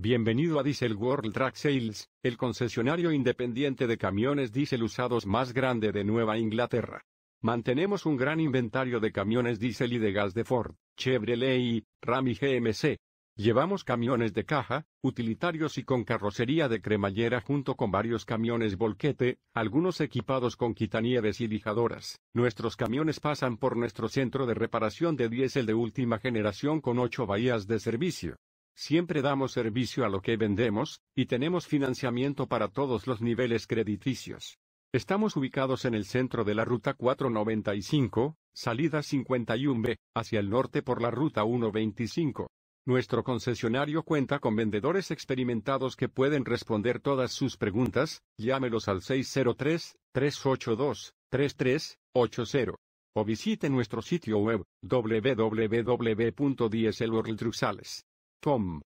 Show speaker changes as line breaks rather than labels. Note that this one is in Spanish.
Bienvenido a Diesel World Track Sales, el concesionario independiente de camiones diésel usados más grande de Nueva Inglaterra. Mantenemos un gran inventario de camiones diésel y de gas de Ford, Chevrolet y Ram y GMC. Llevamos camiones de caja, utilitarios y con carrocería de cremallera junto con varios camiones volquete, algunos equipados con quitanieves y lijadoras. Nuestros camiones pasan por nuestro centro de reparación de diésel de última generación con ocho bahías de servicio. Siempre damos servicio a lo que vendemos, y tenemos financiamiento para todos los niveles crediticios. Estamos ubicados en el centro de la Ruta 495, salida 51B, hacia el norte por la Ruta 125. Nuestro concesionario cuenta con vendedores experimentados que pueden responder todas sus preguntas, llámelos al 603-382-3380. O visite nuestro sitio web, www.dieselworldruxales. Tom.